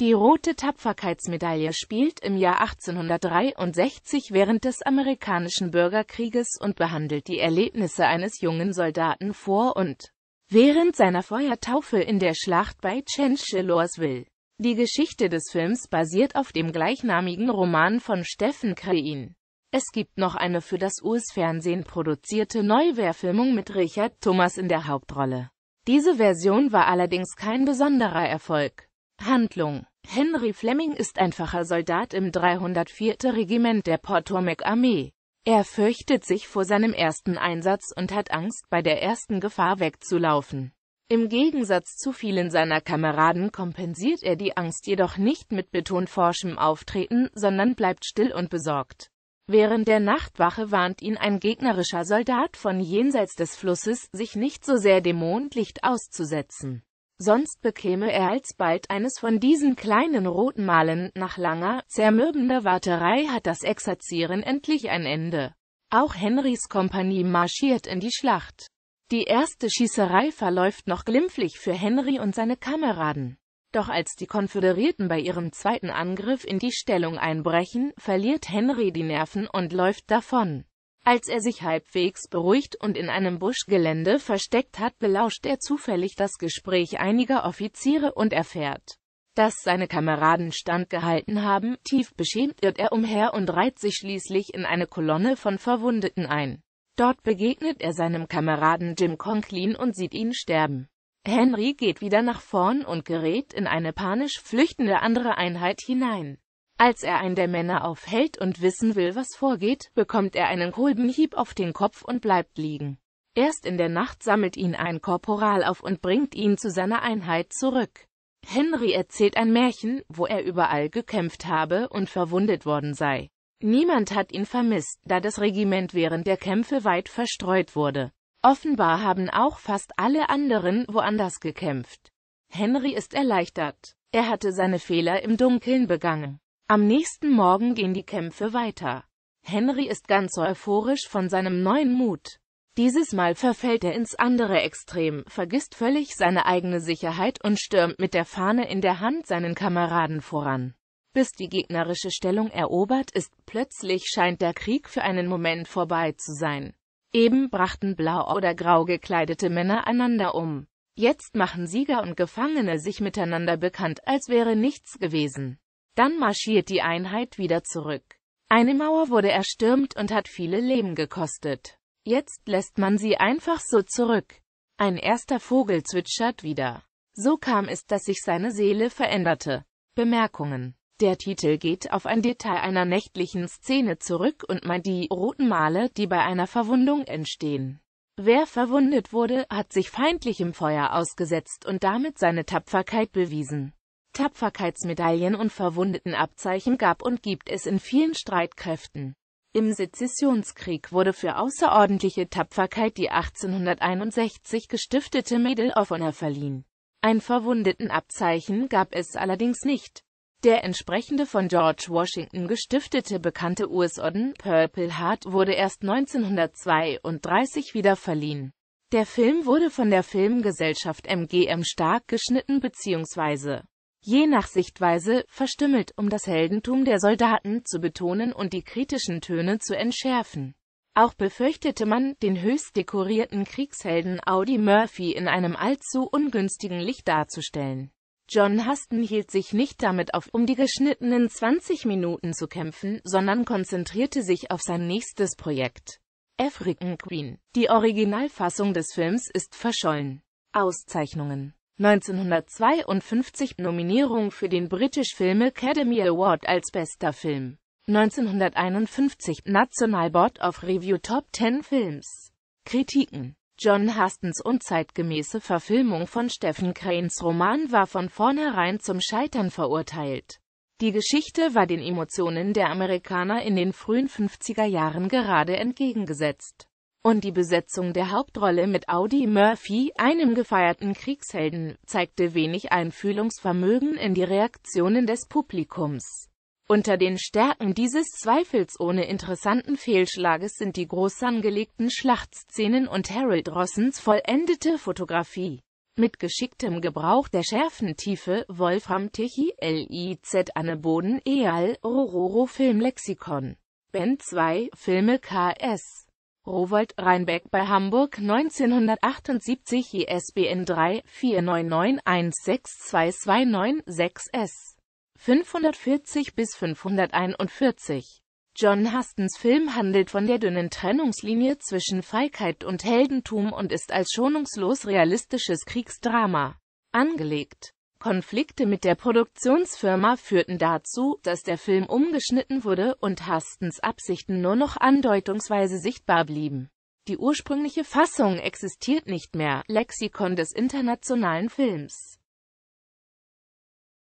Die rote Tapferkeitsmedaille spielt im Jahr 1863 während des amerikanischen Bürgerkrieges und behandelt die Erlebnisse eines jungen Soldaten vor und während seiner Feuertaufe in der Schlacht bei Chancellorsville. Die Geschichte des Films basiert auf dem gleichnamigen Roman von Steffen Krein. Es gibt noch eine für das US-Fernsehen produzierte Neuwehrfilmung mit Richard Thomas in der Hauptrolle. Diese Version war allerdings kein besonderer Erfolg. Handlung Henry Fleming ist einfacher Soldat im 304. Regiment der Potomac-Armee. Er fürchtet sich vor seinem ersten Einsatz und hat Angst, bei der ersten Gefahr wegzulaufen. Im Gegensatz zu vielen seiner Kameraden kompensiert er die Angst jedoch nicht mit betont forschem Auftreten, sondern bleibt still und besorgt. Während der Nachtwache warnt ihn ein gegnerischer Soldat von jenseits des Flusses, sich nicht so sehr dem Mondlicht auszusetzen sonst bekäme er alsbald eines von diesen kleinen roten Malen. Nach langer, zermürbender Warterei hat das Exerzieren endlich ein Ende. Auch Henrys Kompanie marschiert in die Schlacht. Die erste Schießerei verläuft noch glimpflich für Henry und seine Kameraden. Doch als die Konföderierten bei ihrem zweiten Angriff in die Stellung einbrechen, verliert Henry die Nerven und läuft davon. Als er sich halbwegs beruhigt und in einem Buschgelände versteckt hat, belauscht er zufällig das Gespräch einiger Offiziere und erfährt, dass seine Kameraden standgehalten haben. Tief beschämt irrt er umher und reiht sich schließlich in eine Kolonne von Verwundeten ein. Dort begegnet er seinem Kameraden Jim Conklin und sieht ihn sterben. Henry geht wieder nach vorn und gerät in eine panisch flüchtende andere Einheit hinein. Als er einen der Männer aufhält und wissen will, was vorgeht, bekommt er einen Kolbenhieb auf den Kopf und bleibt liegen. Erst in der Nacht sammelt ihn ein Korporal auf und bringt ihn zu seiner Einheit zurück. Henry erzählt ein Märchen, wo er überall gekämpft habe und verwundet worden sei. Niemand hat ihn vermisst, da das Regiment während der Kämpfe weit verstreut wurde. Offenbar haben auch fast alle anderen woanders gekämpft. Henry ist erleichtert. Er hatte seine Fehler im Dunkeln begangen. Am nächsten Morgen gehen die Kämpfe weiter. Henry ist ganz euphorisch von seinem neuen Mut. Dieses Mal verfällt er ins andere Extrem, vergisst völlig seine eigene Sicherheit und stürmt mit der Fahne in der Hand seinen Kameraden voran. Bis die gegnerische Stellung erobert ist, plötzlich scheint der Krieg für einen Moment vorbei zu sein. Eben brachten blau oder grau gekleidete Männer einander um. Jetzt machen Sieger und Gefangene sich miteinander bekannt, als wäre nichts gewesen. Dann marschiert die Einheit wieder zurück. Eine Mauer wurde erstürmt und hat viele Leben gekostet. Jetzt lässt man sie einfach so zurück. Ein erster Vogel zwitschert wieder. So kam es, dass sich seine Seele veränderte. Bemerkungen der Titel geht auf ein Detail einer nächtlichen Szene zurück und meint die roten Male, die bei einer Verwundung entstehen. Wer verwundet wurde, hat sich feindlichem Feuer ausgesetzt und damit seine Tapferkeit bewiesen. Tapferkeitsmedaillen und Verwundetenabzeichen gab und gibt es in vielen Streitkräften. Im Sezessionskrieg wurde für außerordentliche Tapferkeit die 1861 gestiftete Medal of Honor verliehen. Ein Verwundetenabzeichen gab es allerdings nicht. Der entsprechende von George Washington gestiftete bekannte US-Orden Purple Heart wurde erst 1932 wieder verliehen. Der Film wurde von der Filmgesellschaft MGM Stark geschnitten bzw je nach Sichtweise, verstümmelt, um das Heldentum der Soldaten zu betonen und die kritischen Töne zu entschärfen. Auch befürchtete man, den höchst dekorierten Kriegshelden Audi Murphy in einem allzu ungünstigen Licht darzustellen. John Huston hielt sich nicht damit auf, um die geschnittenen 20 Minuten zu kämpfen, sondern konzentrierte sich auf sein nächstes Projekt. African Queen. Die Originalfassung des Films ist verschollen. Auszeichnungen 1952 Nominierung für den British Film Academy Award als bester Film. 1951 National Board of Review Top 10 Films. Kritiken John Hastens unzeitgemäße Verfilmung von Stephen Cranes Roman war von vornherein zum Scheitern verurteilt. Die Geschichte war den Emotionen der Amerikaner in den frühen 50er Jahren gerade entgegengesetzt und die Besetzung der Hauptrolle mit Audi Murphy, einem gefeierten Kriegshelden, zeigte wenig Einfühlungsvermögen in die Reaktionen des Publikums. Unter den Stärken dieses zweifelsohne interessanten Fehlschlages sind die groß angelegten Schlachtszenen und Harold Rossens vollendete Fotografie. Mit geschicktem Gebrauch der Schärfentiefe, Wolfram Tichy, LIZ Anne Boden, Eyal, Rororo Filmlexikon. Ben 2, Filme KS. Rowold Rheinbeck bei Hamburg 1978 ISBN 3 49916229-6S 540 bis 541. John Hastens Film handelt von der dünnen Trennungslinie zwischen Feigheit und Heldentum und ist als schonungslos realistisches Kriegsdrama angelegt. Konflikte mit der Produktionsfirma führten dazu, dass der Film umgeschnitten wurde und Hastens Absichten nur noch andeutungsweise sichtbar blieben. Die ursprüngliche Fassung existiert nicht mehr, Lexikon des internationalen Films